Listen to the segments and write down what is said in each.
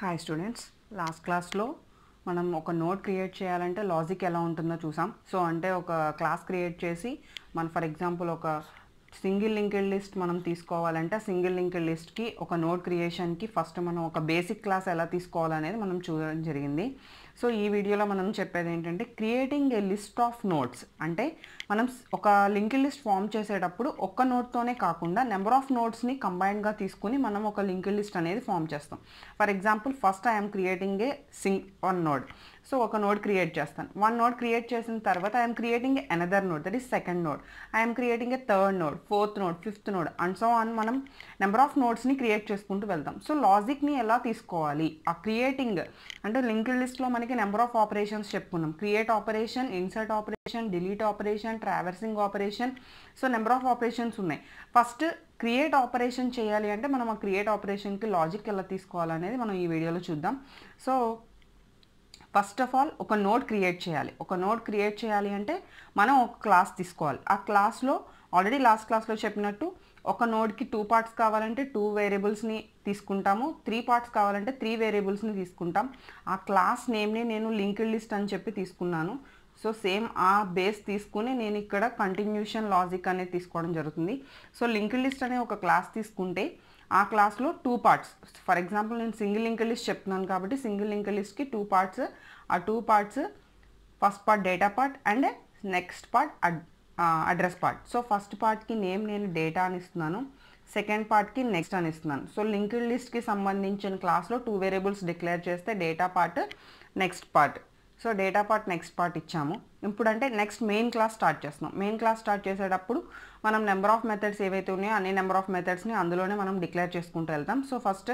hi students last క్లాస్లో మనం ఒక నోట్ క్రియేట్ చేయాలంటే లాజిక్ ఎలా ఉంటుందో చూసాం సో అంటే ఒక క్లాస్ క్రియేట్ చేసి మనం ఫర్ ఎగ్జాంపుల్ ఒక సింగిల్ లింక్డ్ లిస్ట్ మనం తీసుకోవాలంటే సింగిల్ లింక్డ్ లిస్ట్కి ఒక నోట్ క్రియేషన్కి ఫస్ట్ మనం ఒక బేసిక్ క్లాస్ ఎలా తీసుకోవాలనేది మనం చూడడం జరిగింది సో ఈ వీడియోలో మనం చెప్పేది ఏంటంటే creating a list of notes అంటే మనం ఒక లింక్ లిస్ట్ ఫామ్ చేసేటప్పుడు ఒక్క నోట్తోనే కాకుండా నెంబర్ ఆఫ్ నోట్స్ని కంబైన్గా తీసుకుని మనం ఒక లింక్ లిస్ట్ అనేది ఫామ్ చేస్తాం for example first I'm creating a single one note so ఒక నోడ్ క్రియేట్ చేస్తాను వన్ నోడ్ క్రియేట్ చేసిన తర్వాత I'm creating another node that is second node I'm creating a third node fourth node fifth node and so on మనం number of నోడ్స్ని create చేసుకుంటూ వెళ్తాం so లాజిక్ని ఎలా తీసుకోవాలి ఆ క్రియేటింగ్ అంటే లింక్డ్ లిస్ట్లో మనకి నెంబర్ ఆఫ్ ఆపరేషన్స్ చెప్పుకున్నాం create operation insert operation delete operation traversing operation so number of operations ఉన్నాయి ఫస్ట్ క్రియేట్ ఆపరేషన్ చేయాలి అంటే మనం ఆ క్రియేట్ ఆపరేషన్కి లాజిక్ ఎలా తీసుకోవాలనేది మనం ఈ వీడియోలో చూద్దాం సో ఫస్ట్ ఆఫ్ ఆల్ ఒక నోట్ క్రియేట్ చేయాలి ఒక నోట్ క్రియేట్ చేయాలి అంటే మనం ఒక క్లాస్ తీసుకోవాలి ఆ క్లాస్లో ఆల్రెడీ లాస్ట్ క్లాస్లో చెప్పినట్టు ఒక నోడ్కి టూ పార్ట్స్ కావాలంటే టూ వేరియబుల్స్ని తీసుకుంటాము త్రీ పార్ట్స్ కావాలంటే త్రీ వేరియబుల్స్ని తీసుకుంటాం ఆ క్లాస్ నేమ్ని నేను లింక్డ్ లిస్ట్ అని చెప్పి తీసుకున్నాను సో సేమ్ ఆ బేస్ తీసుకుని నేను ఇక్కడ కంటిన్యూషన్ లాజిక్ అనేది తీసుకోవడం జరుగుతుంది సో లింక్డ్ లిస్ట్ అనే ఒక క్లాస్ తీసుకుంటే ఆ క్లాస్లో టూ పార్ట్స్ ఫర్ ఎగ్జాంపుల్ నేను సింగిల్ లింక్ లిస్ట్ చెప్తున్నాను కాబట్టి సింగిల్ లింక్ లిస్ట్కి టూ పార్ట్స్ ఆ two parts first part data part and next part address part so first పార్ట్కి నేమ్ నేను డేటా అని ఇస్తున్నాను సెకండ్ పార్ట్కి నెక్స్ట్ అని ఇస్తున్నాను సో లింక్డ్ లిస్ట్కి సంబంధించిన క్లాస్లో టూ వేరియబుల్స్ డిక్లేర్ చేస్తే data part next part so data part next part ఇచ్చాము ఇప్పుడంటే నెక్స్ట్ మెయిన్ క్లాస్ స్టార్ట్ చేస్తున్నాం మెయిన్ క్లాస్ స్టార్ట్ చేసేటప్పుడు మనం నెంబర్ ఆఫ్ మెథడ్స్ ఏవైతే ఉన్నాయో అన్ని నెంబర్ ఆఫ్ మెథడ్స్ని అందులోనే మనం డిక్లేర్ చేసుకుంటూ వెళ్తాం సో ఫస్ట్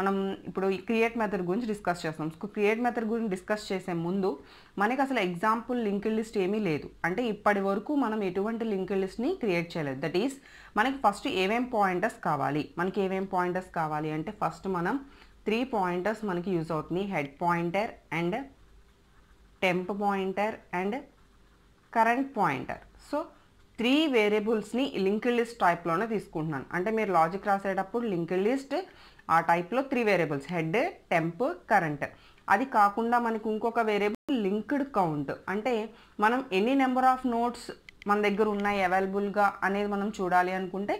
మనం ఇప్పుడు క్రియేట్ మెథడ్ గురించి డిస్కస్ చేస్తాం క్రియేట్ మెథడ్ గురించి డిస్కస్ చేసే ముందు మనకి అసలు ఎగ్జాంపుల్ లింక్డ్ లిస్ట్ ఏమీ లేదు అంటే ఇప్పటి వరకు మనం ఎటువంటి లింక్డ్ లిస్ట్ని క్రియేట్ చేయలేదు దట్ ఈస్ మనకి ఫస్ట్ ఏమేం పాయింటర్స్ కావాలి మనకి ఏమేం పాయింటర్స్ కావాలి అంటే ఫస్ట్ మనం త్రీ పాయింటర్స్ మనకి యూజ్ అవుతున్నాయి head pointer and temp pointer and current pointer so three వేరియబుల్స్ని లింక్డ్ లిస్ట్ టైప్లోనే తీసుకుంటున్నాను అంటే మీరు లాజిక్ రాసేటప్పుడు లింక్డ్ లిస్ట్ ఆ టైప్లో three variables head temp current అది కాకుండా మనకు ఇంకొక వేరియబుల్ లింక్డ్ కౌంట్ అంటే మనం ఎన్ని నెంబర్ ఆఫ్ నోట్స్ మన దగ్గర ఉన్నాయి అవైలబుల్గా అనేది మనం చూడాలి అనుకుంటే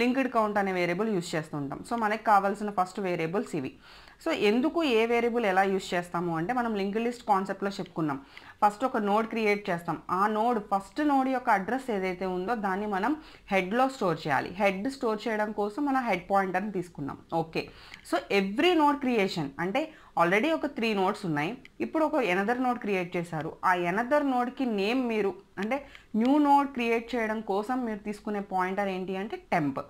లింక్డ్ కౌంట్ అనే వేరియబుల్ యూస్ చేస్తుంటాం సో మనకు కావాల్సిన ఫస్ట్ వేరియబుల్స్ ఇవి సో ఎందుకు ఏ వేరియబుల్ ఎలా యూస్ చేస్తాము అంటే మనం లింక్డ్ లిస్ట్ కాన్సెప్ట్లో చెప్పుకున్నాం ఫస్ట్ ఒక నోడ్ క్రియేట్ చేస్తాం ఆ నోడ్ ఫస్ట్ నోడ్ యొక్క అడ్రస్ ఏదైతే ఉందో దాన్ని మనం హెడ్లో స్టోర్ చేయాలి హెడ్ స్టోర్ చేయడం కోసం మనం హెడ్ పాయింట్ అని తీసుకున్నాం okay so every node creation అంటే ఆల్రెడీ ఒక త్రీ నోడ్స్ ఉన్నాయి ఇప్పుడు ఒక ఎనదర్ నోడ్ క్రియేట్ చేశారు ఆ ఎనదర్ నోడ్కి నేమ్ మీరు అంటే న్యూ నోడ్ క్రియేట్ చేయడం కోసం మీరు తీసుకునే పాయింటర్ ఏంటి అంటే టెంప్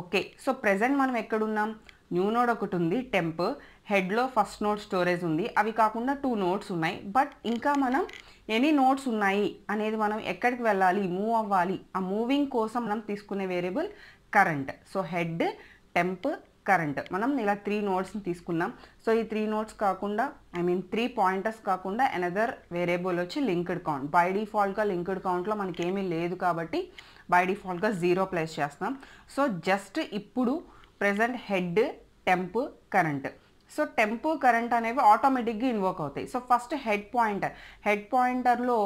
ఓకే సో ప్రజెంట్ మనం ఎక్కడున్నాం న్యూ నోడ్ ఒకటి ఉంది టెంప్ హెడ్లో ఫస్ట్ నోట్ స్టోరేజ్ ఉంది అవి కాకుండా టూ నోట్స్ ఉన్నాయి బట్ ఇంకా మనం ఎనీ నోట్స్ ఉన్నాయి అనేది మనం ఎక్కడికి వెళ్ళాలి మూవ్ అవ్వాలి ఆ మూవింగ్ కోసం మనం తీసుకునే variable current so head temp current మనం ఇలా త్రీ నోట్స్ని తీసుకున్నాం సో ఈ త్రీ నోట్స్ కాకుండా ఐ మీన్ త్రీ పాయింటర్స్ కాకుండా ఎనదర్ వేరియబుల్ వచ్చి లింక్డ్ కౌంట్ బై డిఫాల్ట్గా లింక్డ్ కౌంట్లో మనకేమీ లేదు కాబట్టి బై డిఫాల్ట్గా జీరో ప్లేస్ చేస్తాం సో జస్ట్ ఇప్పుడు present head temp current so temp current అనేవి ఆటోమేటిక్గా ఇన్వోక్ అవుతాయి so first head pointer head పాయింటర్లో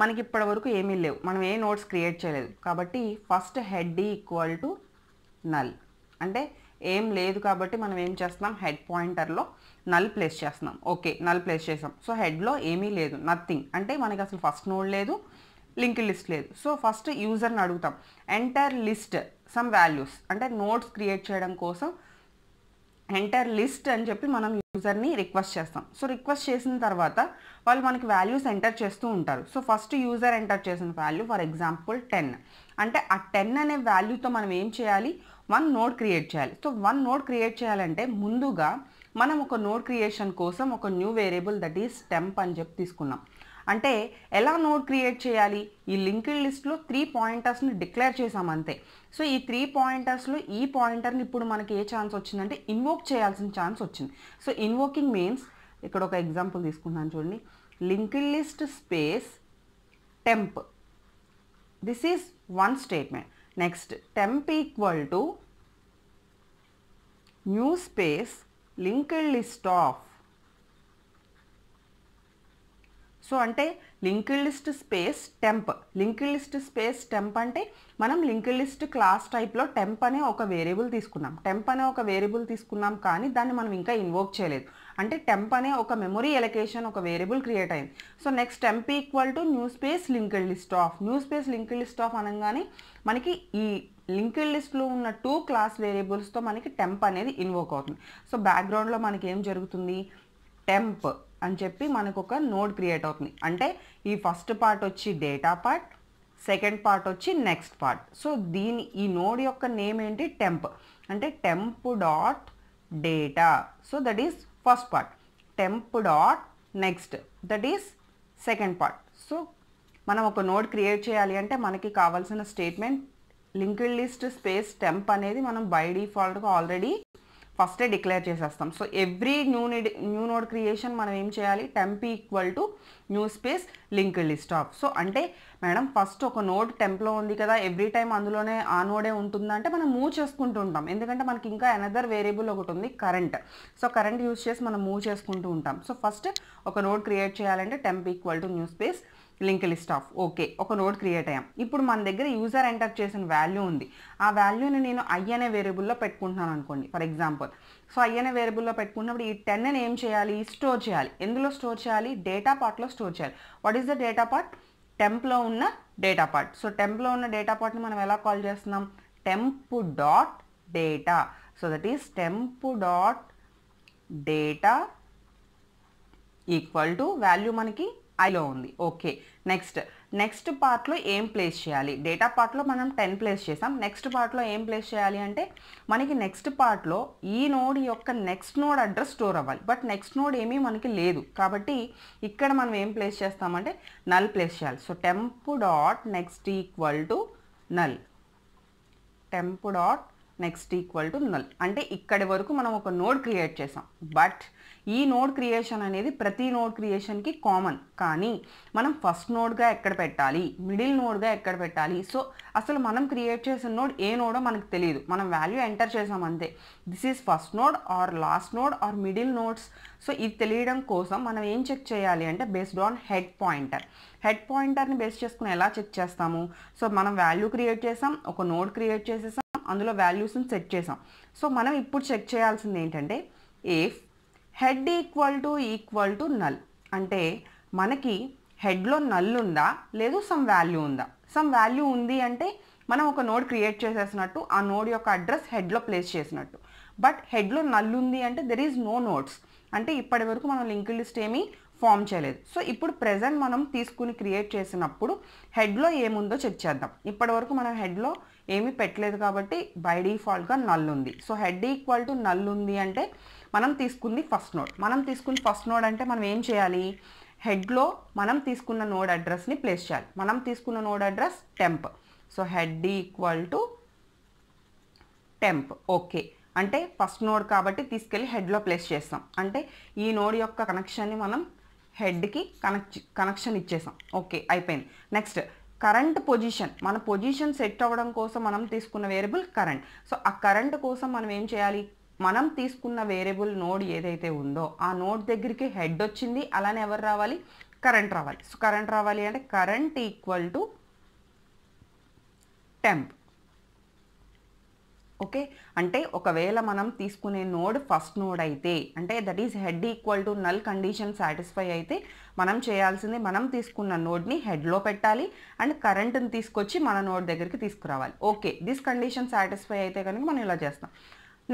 మనకి ఇప్పటి వరకు ఏమీ లేవు మనం ఏ నోట్స్ క్రియేట్ చేయలేదు కాబట్టి first head equal to null అంటే ఏం లేదు కాబట్టి మనం ఏం చేస్తున్నాం హెడ్ పాయింటర్లో నల్ ప్లేస్ చేస్తున్నాం ఓకే నల్ ప్లేస్ చేసాం సో హెడ్లో ఏమీ లేదు నథింగ్ అంటే మనకి అసలు ఫస్ట్ నోడ్ లేదు లింక్ లిస్ట్ లేదు సో ఫస్ట్ యూజర్ని అడుగుతాం ఎంటర్ లిస్ట్ సమ్ వాల్యూస్ అంటే నోట్స్ క్రియేట్ చేయడం కోసం ఎంటర్ లిస్ట్ అని చెప్పి మనం యూజర్ని రిక్వెస్ట్ చేస్తాం సో రిక్వెస్ట్ చేసిన తర్వాత వాళ్ళు మనకి వాల్యూస్ ఎంటర్ చేస్తూ ఉంటారు సో ఫస్ట్ యూజర్ ఎంటర్ చేసిన వాల్యూ ఫర్ ఎగ్జాంపుల్ టెన్ అంటే ఆ టెన్ అనే వాల్యూతో మనం ఏం చేయాలి వన్ నోడ్ క్రియేట్ చేయాలి సో వన్ నోడ్ క్రియేట్ చేయాలంటే ముందుగా మనం ఒక నోడ్ క్రియేషన్ కోసం ఒక new variable that is temp అని చెప్పి తీసుకున్నాం అంటే ఎలా నోట్ క్రియేట్ చేయాలి ఈ లింక్డ్ లిస్ట్లో త్రీ పాయింటర్స్ని డిక్లేర్ చేసాం అంతే సో ఈ త్రీ పాయింటర్స్లో ఈ పాయింటర్ని ఇప్పుడు మనకి ఏ ఛాన్స్ వచ్చిందంటే ఇన్వోక్ చేయాల్సిన ఛాన్స్ వచ్చింది సో ఇన్వోకింగ్ మీన్స్ ఇక్కడ ఒక ఎగ్జాంపుల్ తీసుకున్నాను చూడండి linked list space temp this is one statement next temp equal to new space linked list of so అంటే linked list space temp linked list space temp అంటే మనం linked list class టైప్లో temp అనే ఒక variable తీసుకున్నాం temp అనే ఒక variable తీసుకున్నాం కానీ దాన్ని మనం ఇంకా ఇన్వోక్ చేయలేదు అంటే టెంప్ అనే ఒక మెమొరీ ఎలకేషన్ ఒక వేరియబుల్ క్రియేట్ అయింది so next temp equal to new space linked list of new space linked list of అనగానే మనకి ఈ లింక్డ్ లిస్ట్లో ఉన్న టూ క్లాస్ వేరియబుల్స్తో మనకి టెంప్ అనేది ఇన్వోక్ అవుతుంది సో బ్యాక్గ్రౌండ్లో మనకి ఏం జరుగుతుంది టెంప్ అని చెప్పి మనకు ఒక నోడ్ క్రియేట్ అవుతుంది అంటే ఈ ఫస్ట్ పార్ట్ వచ్చి డేటా పార్ట్ సెకండ్ పార్ట్ వచ్చి నెక్స్ట్ పార్ట్ సో దీని ఈ నోడ్ యొక్క నేమ్ ఏంటి టెంప్ అంటే temp dot data so that is first part temp dot next that is second part so మనం ఒక నోడ్ క్రియేట్ చేయాలి అంటే మనకి కావాల్సిన statement linked list space temp అనేది మనం బై డిఫాల్ట్గా ఆల్రెడీ ఫస్టే డిక్లేర్ చేసేస్తాం so every new new node creation మనం ఏం చేయాలి temp equal to new space link list of so అంటే మేడం ఫస్ట్ ఒక నోడ్ టెంప్లో ఉంది కదా ఎవ్రీ టైం అందులోనే ఆ నోడే ఉంటుందా అంటే మనం మూవ్ చేసుకుంటూ ఉంటాం ఎందుకంటే మనకి ఇంకా ఎనదర్ వేరియబుల్ ఒకటి ఉంది కరెంట్ సో కరెంట్ యూస్ చేసి మనం మూవ్ చేసుకుంటూ ఉంటాం సో ఫస్ట్ ఒక నోడ్ క్రియేట్ చేయాలంటే temp equal to new space link list of okay ఒక నోట్ క్రియేట్ అయ్యాం ఇప్పుడు మన దగ్గర యూజర్ ఎంటర్ చేసిన వాల్యూ ఉంది ఆ వాల్యూని నేను ఐ అనే వేరియబుల్లో పెట్టుకుంటున్నాను అనుకోండి ఫర్ ఎగ్జాంపుల్ సో ఐ అనే వేరియబుల్లో పెట్టుకున్నప్పుడు ఈ టెన్ అని ఏం చేయాలి స్టోర్ చేయాలి ఎందులో స్టోర్ చేయాలి డేటా పార్ట్లో స్టోర్ చేయాలి what is the data part టెంప్లో ఉన్న డేటా పార్ట్ సో టెంప్లో ఉన్న డేటా పార్ట్ని మనం ఎలా కాల్ చేస్తున్నాం temp dot data so that is temp dot data equal to value మనకి ఐలో ఉంది ఓకే నెక్స్ట్ నెక్స్ట్ పార్ట్లో ఏం ప్లేస్ చేయాలి డేటా పార్ట్లో మనం టెన్ ప్లేస్ చేసాం నెక్స్ట్ పార్ట్లో ఏం ప్లేస్ చేయాలి అంటే మనకి నెక్స్ట్ పార్ట్లో ఈ నోడ్ యొక్క నెక్స్ట్ నోడ్ అడ్రస్ స్టోర్ అవ్వాలి బట్ నెక్స్ట్ నోడ్ ఏమీ మనకి లేదు కాబట్టి ఇక్కడ మనం ఏం ప్లేస్ చేస్తామంటే నల్ ప్లేస్ చేయాలి so temp dot next equal to null temp dot next equal to null అంటే ఇక్కడి వరకు మనం ఒక నోడ్ క్రియేట్ చేసాం బట్ ఈ నోడ్ క్రియేషన్ అనేది ప్రతి నోడ్ క్రియేషన్కి కామన్ కానీ మనం ఫస్ట్ నోడ్గా ఎక్కడ పెట్టాలి మిడిల్ నోడ్గా ఎక్కడ పెట్టాలి సో అసలు మనం క్రియేట్ చేసిన నోడ్ ఏ నోడో మనకు తెలియదు మనం వాల్యూ ఎంటర్ చేసాం అంతే this is first node or last node or middle nodes so ఇది తెలియడం కోసం మనం ఏం చెక్ చేయాలి అంటే based on head pointer head పాయింటర్ని బేస్ చేసుకుని ఎలా చెక్ చేస్తాము సో మనం వాల్యూ క్రియేట్ చేసాం ఒక నోడ్ క్రియేట్ చేసేసాం అందులో వాల్యూస్ని సెట్ చేసాం సో మనం ఇప్పుడు చెక్ చేయాల్సింది ఏంటంటే if head equal to equal to null అంటే మనకి హెడ్లో నల్ ఉందా లేదు సమ్ వాల్యూ ఉందా సమ్ వాల్యూ ఉంది అంటే మనం ఒక నోడ్ క్రియేట్ చేసేసినట్టు ఆ నోడ్ యొక్క అడ్రస్ హెడ్లో ప్లేస్ చేసినట్టు బట్ హెడ్లో నల్ ఉంది అంటే దెర్ ఈజ్ నో నోట్స్ అంటే ఇప్పటి వరకు మనం లింక్ లిస్ట్ ఏమీ ఫామ్ చేయలేదు సో ఇప్పుడు ప్రజెంట్ మనం తీసుకుని క్రియేట్ చేసినప్పుడు హెడ్లో ఏముందో చెక్ చేద్దాం ఇప్పటి వరకు మనం హెడ్లో ఏమీ పెట్టలేదు కాబట్టి బై డిఫాల్ట్గా నల్ ఉంది so head equal to null ఉంది అంటే మనం తీసుకుంది ఫస్ట్ నోడ్ మనం తీసుకున్న ఫస్ట్ నోడ్ అంటే మనం ఏం చేయాలి హెడ్లో మనం తీసుకున్న నోడ్ అడ్రస్ని ప్లేస్ చేయాలి మనం తీసుకున్న node address temp so head equal to temp okay అంటే ఫస్ట్ నోడ్ కాబట్టి తీసుకెళ్ళి హెడ్లో ప్లేస్ చేస్తాం అంటే ఈ నోడ్ యొక్క కనెక్షన్ని మనం హెడ్కి కనెక్ట్ కనెక్షన్ ఇచ్చేసాం ఓకే అయిపోయింది నెక్స్ట్ కరెంట్ పొజిషన్ మన పొజిషన్ సెట్ అవ్వడం కోసం మనం తీసుకున్న వేరియబుల్ కరెంట్ సో ఆ కరెంట్ కోసం మనం ఏం చేయాలి మనం తీసుకున్న వేరియబుల్ నోడ్ ఏదైతే ఉందో ఆ నోడ్ దగ్గరికి హెడ్ వచ్చింది అలానే ఎవరు రావాలి కరెంట్ రావాలి సో కరెంట్ రావాలి అంటే current equal to temp okay అంటే ఒకవేళ మనం తీసుకునే నోడ్ ఫస్ట్ నోడ్ అయితే అంటే that is head equal to null condition satisfy అయితే మనం చేయాల్సింది మనం తీసుకున్న నోడ్ని హెడ్లో పెట్టాలి అండ్ కరెంట్ని తీసుకొచ్చి మన నోడ్ దగ్గరికి తీసుకురావాలి ఓకే దిస్ కండిషన్ సాటిస్ఫై అయితే కనుక మనం ఇలా చేస్తాం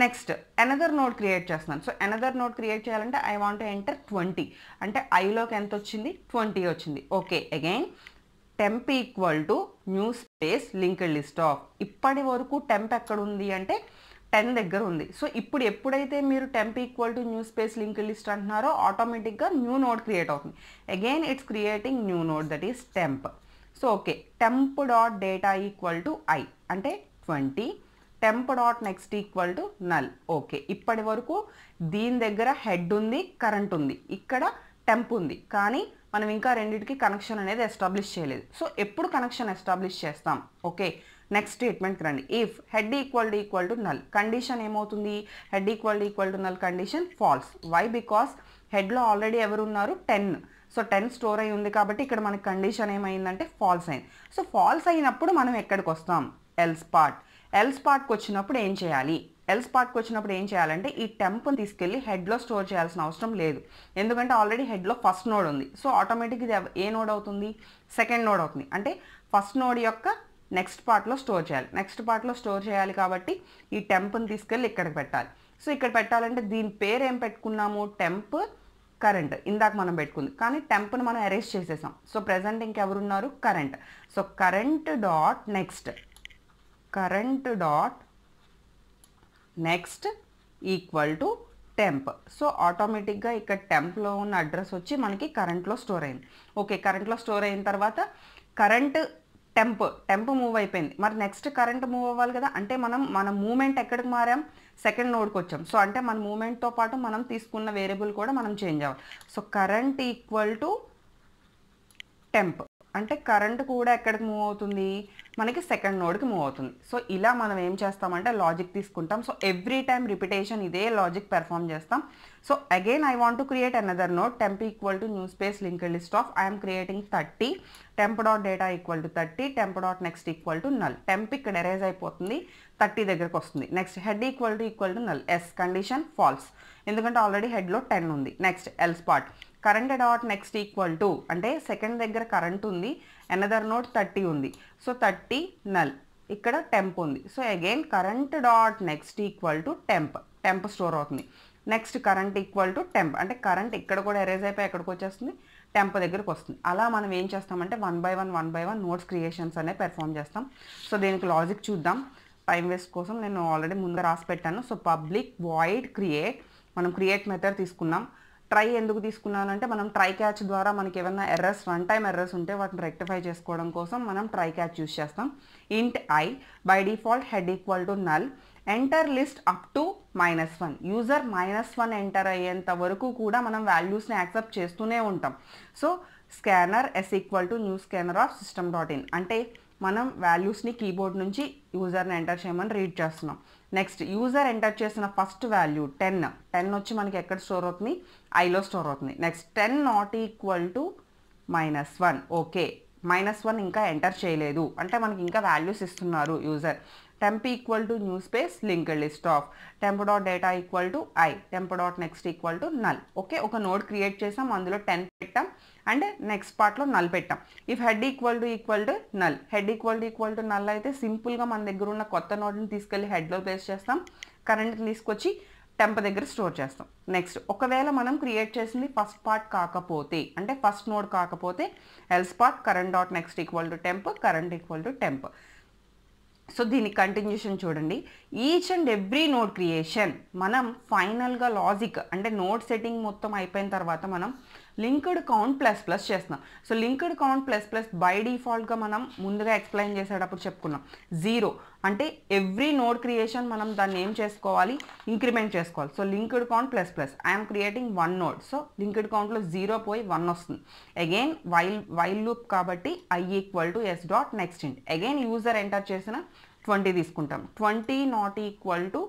నెక్స్ట్ ఎనదర్ నోడ్ క్రియేట్ చేస్తున్నాను సో ఎనదర్ నోడ్ క్రియేట్ చేయాలంటే ఐ వాంట్ ఎంటర్ ట్వంటీ అంటే ఐలోకి ఎంత వచ్చింది ట్వంటీ వచ్చింది okay again temp equal to new space linked list of ఇప్పటి వరకు టెంప్ ఎక్కడ ఉంది అంటే టెన్ దగ్గర ఉంది సో ఇప్పుడు ఎప్పుడైతే మీరు temp equal to new space linked list అంటున్నారో ఆటోమేటిక్గా న్యూ నోడ్ క్రియేట్ అవుతుంది again it's creating new node that is temp so okay temp dot data equal to i అంటే twenty temp dot next equal to null okay ఇప్పటి వరకు దీని దగ్గర head ఉంది current ఉంది ఇక్కడ టెంప్ ఉంది కానీ మనం ఇంకా రెండింటికి కనెక్షన్ అనేది ఎస్టాబ్లిష్ చేయలేదు సో ఎప్పుడు కనెక్షన్ ఎస్టాబ్లిష్ చేస్తాం ఓకే నెక్స్ట్ స్టేట్మెంట్కి రండి if head equal to equal to null condition ఏమవుతుంది head equal to equal to null condition false why because హెడ్లో ఆల్రెడీ ఎవరు ఉన్నారు టెన్ సో టెన్ స్టోర్ అయి ఉంది కాబట్టి ఇక్కడ మనకి కండిషన్ ఏమైందంటే ఫాల్స్ అయింది సో ఫాల్స్ అయినప్పుడు మనం ఎక్కడికి వస్తాం ఎల్స్ పార్ట్ ఎల్స్ పార్ట్కి వచ్చినప్పుడు ఏం చేయాలి ఎల్స్ పార్ట్కి వచ్చినప్పుడు ఏం చేయాలంటే ఈ టెంప్ని తీసుకెళ్ళి హెడ్లో స్టోర్ చేయాల్సిన అవసరం లేదు ఎందుకంటే ఆల్రెడీ హెడ్లో ఫస్ట్ నోడ్ ఉంది సో ఆటోమేటిక్ ఇది ఏ నోడ్ అవుతుంది సెకండ్ నోడ్ అవుతుంది అంటే ఫస్ట్ నోడ్ యొక్క నెక్స్ట్ పార్ట్లో స్టోర్ చేయాలి నెక్స్ట్ పార్ట్లో స్టోర్ చేయాలి కాబట్టి ఈ టెంప్ని తీసుకెళ్ళి ఇక్కడికి పెట్టాలి సో ఇక్కడ పెట్టాలంటే దీని పేరు ఏం పెట్టుకున్నాము టెంప్ కరెంట్ ఇందాక మనం పెట్టుకుంది కానీ టెంప్ని మనం అరేంజ్ చేసేసాం సో ప్రజెంట్ ఇంకెవరున్నారు current so current dot next current dot next equal to temp so ఆటోమేటిక్గా ఇక్కడ టెంప్లో ఉన్న అడ్రస్ వచ్చి మనకి కరెంట్లో స్టోర్ అయింది ఓకే కరెంట్లో స్టోర్ అయిన తర్వాత కరెంట్ టెంప్ టెంప్ మూవ్ అయిపోయింది మరి నెక్స్ట్ కరెంట్ మూవ్ అవ్వాలి కదా అంటే మనం మన మూమెంట్ ఎక్కడికి మారాం సెకండ్ నోడ్కి వచ్చాం సో అంటే మన మూమెంట్తో పాటు మనం తీసుకున్న వేరియబుల్ కూడా మనం చేంజ్ అవ్వాలి so current equal to temp అంటే కరెంట్ కూడా ఎక్కడికి మూవ్ అవుతుంది మనకి సెకండ్ నోడ్కి మూవ్ అవుతుంది సో ఇలా మనం ఏం చేస్తామంటే లాజిక్ తీసుకుంటాం సో ఎవ్రీ టైం రిపిటేషన్ ఇదే లాజిక్ పెర్ఫామ్ చేస్తాం so again I want to create another note temp equal to new space link list of I'm creating thirty temp dot data equal to thirty temp dot next equal to null temp ఇక్కడ erase అయిపోతుంది థర్టీ దగ్గరకు వస్తుంది next head equal to equal to null is condition false ఎందుకంటే already హెడ్లో ten ఉంది next else part current dot next equal to అంటే second దగ్గర కరెంట్ ఉంది ఎనదర్ నోట్ థర్టీ ఉంది సో థర్టీ నల్ ఇక్కడ టెంప్ ఉంది so again current dot next equal to temp temp store అవుతుంది next current equal to temp అంటే current ఇక్కడ కూడా ఎరేజ్ అయిపోయి ఎక్కడికి వచ్చేస్తుంది టెంప్ దగ్గరకు వస్తుంది అలా మనం ఏం చేస్తామంటే one by one one by one notes creations అనేవి పెర్ఫామ్ చేస్తాం సో దీనికి లాజిక్ చూద్దాం టైం వేస్ట్ కోసం నేను ఆల్రెడీ ముందు రాసి పెట్టాను సో పబ్లిక్ వాయిడ్ క్రియేట్ మనం క్రియేట్ మెథడ్ తీసుకున్నాం ట్రై ఎందుకు తీసుకున్నానంటే మనం ట్రై క్యాచ్ ద్వారా మనకి ఏమైనా ఎర్రర్స్ రన్ టైం ఎర్రర్స్ ఉంటే వాటిని రెక్టిఫై చేసుకోవడం కోసం మనం ట్రై క్యాచ్ యూస్ చేస్తాం int i by default head equal to null enter list up to minus one user minus one enter అయ్యేంత వరకు కూడా మనం వాల్యూస్ని యాక్సెప్ట్ చేస్తూనే ఉంటాం so scanner s equal to new scanner of system dot in అంటే మనం వాల్యూస్ని కీబోర్డ్ నుంచి యూజర్ని ఎంటర్ చేయమని రీడ్ చేస్తున్నాం నెక్స్ట్ యూజర్ ఎంటర్ చేసిన ఫస్ట్ వాల్యూ టెన్ టెన్ వచ్చి మనకి ఎక్కడ స్టోర్ అవుతుంది ఐలో స్టోర్ అవుతుంది next ten not equal to minus one okay minus one ఇంకా ఎంటర్ చేయలేదు అంటే మనకి ఇంకా వాల్యూస్ ఇస్తున్నారు user temp equal to new space link list of temp dot data equal to i temp dot next equal to null okay ఒక node create చేసాం అందులో ten పెట్టాం అండ్ నెక్స్ట్ పార్ట్లో నల్ పెట్టాం if head equal to equal to null head equal to equal to null అయితే సింపుల్గా మన దగ్గర ఉన్న కొత్త నోట్ని తీసుకెళ్ళి హెడ్లో ప్లేస్ చేస్తాం కరెంట్ని తీసుకొచ్చి టెంప దగ్గర స్టోర్ చేస్తాం నెక్స్ట్ ఒకవేళ మనం క్రియేట్ చేసింది ఫస్ట్ పార్ట్ కాకపోతే అంటే ఫస్ట్ నోడ్ కాకపోతే else part current dot next equal to temp current equal to temp so దీని కంటిన్యూషన్ చూడండి each and every node creation మనం ఫైనల్గా లాజిక్ అంటే నోడ్ సెట్టింగ్ మొత్తం అయిపోయిన తర్వాత మనం లింక్డ్ కౌంట్ ప్లస్ ప్లస్ చేస్తున్నాం so linked count plus plus by డిఫాల్ట్గా మనం ముందుగా ఎక్స్ప్లెయిన్ చేసేటప్పుడు చెప్పుకున్నాం జీరో అంటే ఎవ్రీ నోడ్ క్రియేషన్ మనం దాన్ని ఏం చేసుకోవాలి ఇంక్రిమెంట్ చేసుకోవాలి so linked count plus plus I'm creating one node so linked కౌంట్లో జీరో పోయి వన్ వస్తుంది అగైన్ వైల్ వైల్ లూప్ కాబట్టి i equal to s dot next int again user enter చేసిన ట్వంటీ తీసుకుంటాం twenty not equal to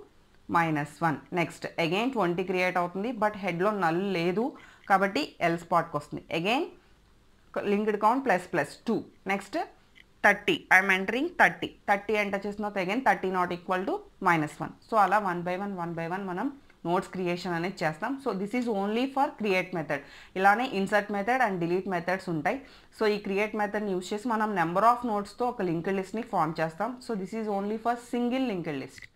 minus one next again twenty create అవుతుంది but హెడ్లో null లేదు కాబట్టి ఎల్ స్పాట్కి వస్తుంది again linked count plus plus two next thirty I'm entering thirty thirty enter చేసిన again thirty not equal to minus one so అలా one by one one by one మనం notes creation అనేది చేస్తాం so this is only for create method ఇలానే insert method and delete methods ఉంటాయి so ఈ create మెథడ్ని use చేసి మనం నెంబర్ ఆఫ్ నోట్స్తో ఒక లింక్డ్ లిస్ట్ని ఫామ్ చేస్తాం so this is only for single linked list